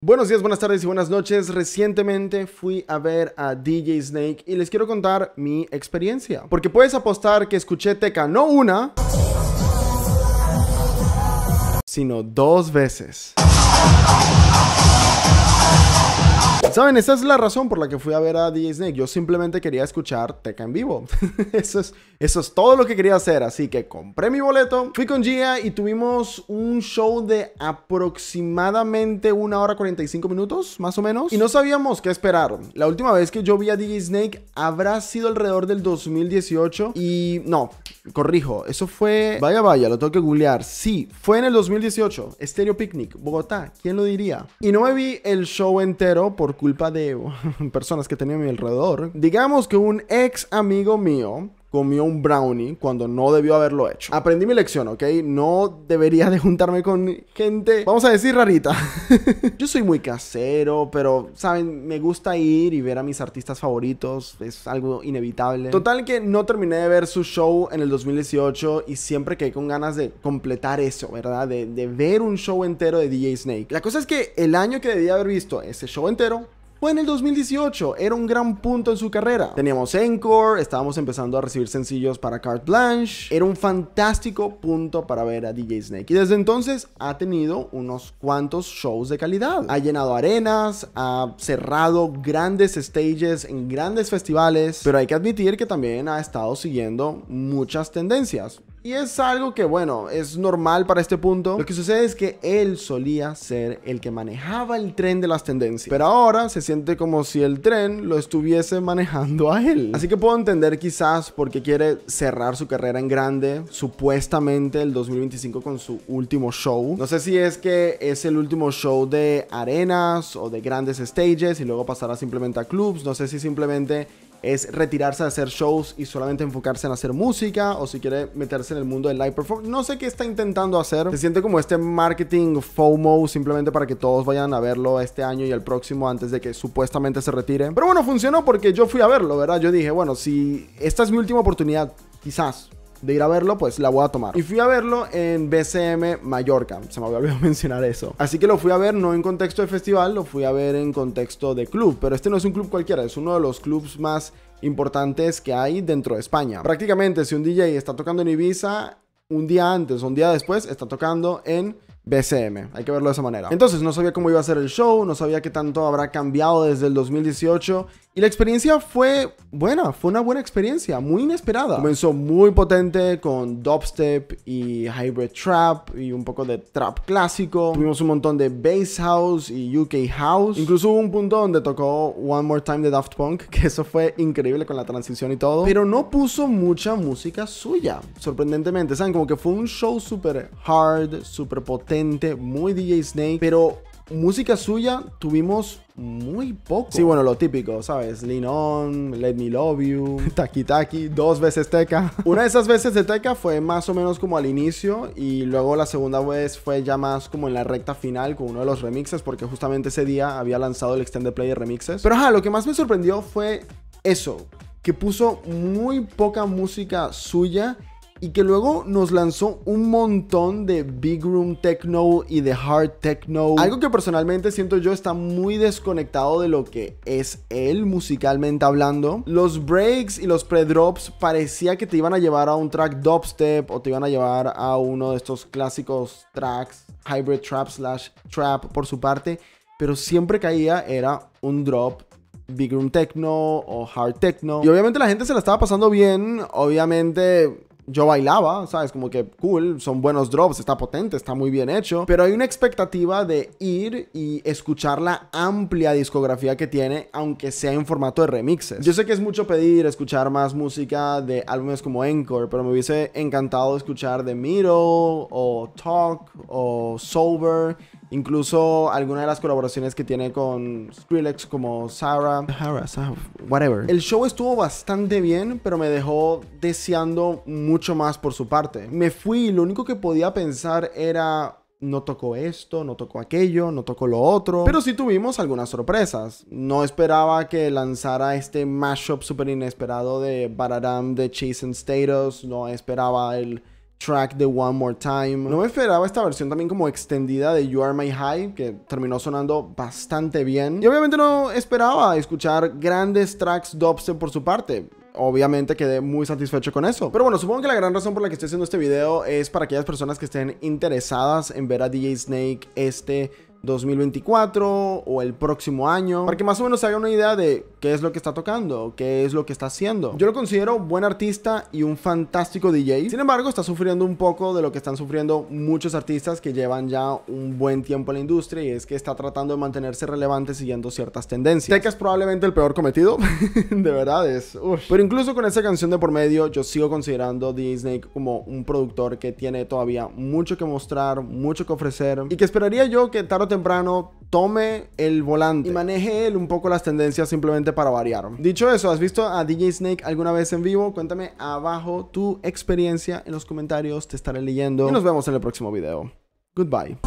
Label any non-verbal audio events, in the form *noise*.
Buenos días, buenas tardes y buenas noches. Recientemente fui a ver a DJ Snake y les quiero contar mi experiencia. Porque puedes apostar que escuché Teca no una, sino dos veces. *laughs* Saben, esa es la razón por la que fui a ver a DJ Snake. Yo simplemente quería escuchar Teca en vivo. *laughs* eso, es, eso es todo lo que quería hacer. Así que compré mi boleto, fui con Gia y tuvimos un show de aproximadamente una hora 45 minutos, más o menos. Y no sabíamos qué esperar. La última vez que yo vi a DJ Snake habrá sido alrededor del 2018. Y no, corrijo, eso fue... Vaya, vaya, lo tengo que googlear. Sí, fue en el 2018. Stereo Picnic, Bogotá. ¿Quién lo diría? Y no me vi el show entero porque culpa de *laughs* personas que tenía a mi alrededor. Digamos que un ex amigo mío comió un brownie cuando no debió haberlo hecho. Aprendí mi lección, ¿ok? No debería de juntarme con gente, vamos a decir, rarita. *laughs* Yo soy muy casero, pero, ¿saben? Me gusta ir y ver a mis artistas favoritos, es algo inevitable. Total que no terminé de ver su show en el 2018 y siempre quedé con ganas de completar eso, ¿verdad? De, de ver un show entero de DJ Snake. La cosa es que el año que debía haber visto ese show entero, fue en el 2018, era un gran punto en su carrera. Teníamos Encore, estábamos empezando a recibir sencillos para Carte Blanche, era un fantástico punto para ver a DJ Snake. Y desde entonces ha tenido unos cuantos shows de calidad. Ha llenado arenas, ha cerrado grandes stages en grandes festivales, pero hay que admitir que también ha estado siguiendo muchas tendencias. Y es algo que, bueno, es normal para este punto. Lo que sucede es que él solía ser el que manejaba el tren de las tendencias. Pero ahora se siente como si el tren lo estuviese manejando a él. Así que puedo entender quizás por qué quiere cerrar su carrera en grande, supuestamente el 2025 con su último show. No sé si es que es el último show de arenas o de grandes stages y luego pasará simplemente a clubs. No sé si simplemente es retirarse de hacer shows y solamente enfocarse en hacer música o si quiere meterse en el mundo del live performance. No sé qué está intentando hacer. Se siente como este marketing FOMO simplemente para que todos vayan a verlo este año y el próximo antes de que supuestamente se retire. Pero bueno, funcionó porque yo fui a verlo, ¿verdad? Yo dije, bueno, si esta es mi última oportunidad, quizás de ir a verlo, pues la voy a tomar. Y fui a verlo en BCM Mallorca. Se me había olvidado *laughs* mencionar eso. Así que lo fui a ver no en contexto de festival, lo fui a ver en contexto de club. Pero este no es un club cualquiera, es uno de los clubs más importantes que hay dentro de España. Prácticamente, si un DJ está tocando en Ibiza, un día antes o un día después está tocando en BCM. Hay que verlo de esa manera. Entonces no sabía cómo iba a ser el show, no sabía qué tanto habrá cambiado desde el 2018 y la experiencia fue buena, fue una buena experiencia, muy inesperada. Comenzó muy potente con dubstep y hybrid trap y un poco de trap clásico. Tuvimos un montón de bass house y UK house. Incluso hubo un punto donde tocó One More Time de Daft Punk, *laughs* que eso fue increíble con la transición y todo. Pero no puso mucha música suya, sorprendentemente. ¿Saben? Como que fue un show súper hard, súper potente, muy DJ Snake, pero música suya tuvimos muy poco. Sí, bueno, lo típico, ¿sabes? Lean On, Let Me Love You, *laughs* Taki Taki, dos veces Teca. *laughs* Una de esas veces de Teca fue más o menos como al inicio y luego la segunda vez fue ya más como en la recta final con uno de los remixes porque justamente ese día había lanzado el Extended Player Remixes. Pero ajá, lo que más me sorprendió fue eso, que puso muy poca música suya y que luego nos lanzó un montón de big room techno y de hard techno. Algo que personalmente siento yo está muy desconectado de lo que es él musicalmente hablando. Los breaks y los pre-drops parecía que te iban a llevar a un track dubstep o te iban a llevar a uno de estos clásicos tracks, hybrid trap slash trap por su parte, pero siempre caía era un drop big room techno o hard techno. Y obviamente la gente se la estaba pasando bien, obviamente yo bailaba, ¿sabes? Como que cool, son buenos drops, está potente, está muy bien hecho, pero hay una expectativa de ir y escuchar la amplia discografía que tiene, aunque sea en formato de remixes. Yo sé que es mucho pedir escuchar más música de álbumes como Encore, pero me hubiese encantado escuchar de Miro o Talk o Sober Incluso alguna de las colaboraciones que tiene con Skrillex como Sarah, whatever. El show estuvo bastante bien, pero me dejó deseando mucho más por su parte. Me fui y lo único que podía pensar era no tocó esto, no tocó aquello, no tocó lo otro. Pero sí tuvimos algunas sorpresas. No esperaba que lanzara este mashup súper inesperado de Baradam de Chase and Status. No esperaba el track de One More Time. No me esperaba esta versión también como extendida de You Are My High, que terminó sonando bastante bien. Y obviamente no esperaba escuchar grandes tracks dubstep por su parte obviamente quedé muy satisfecho con eso. Pero bueno, supongo que la gran razón por la que estoy haciendo este video es para aquellas personas que estén interesadas en ver a DJ Snake este 2024 o el próximo año, para que más o menos se haga una idea de qué es lo que está tocando, qué es lo que está haciendo. Yo lo considero buen artista y un fantástico DJ. Sin embargo, está sufriendo un poco de lo que están sufriendo muchos artistas que llevan ya un buen tiempo en la industria y es que está tratando de mantenerse relevante siguiendo ciertas tendencias. Teca es probablemente el peor cometido, *laughs* de verdad es. Pero incluso con esa canción de por medio, yo sigo considerando Disney Snake como un productor que tiene todavía mucho que mostrar, mucho que ofrecer y que esperaría yo que tarde temprano tome el volante y maneje él un poco las tendencias simplemente para variar. Dicho eso, ¿has visto a DJ Snake alguna vez en vivo? Cuéntame abajo tu experiencia en los comentarios, te estaré leyendo y nos vemos en el próximo video. Goodbye.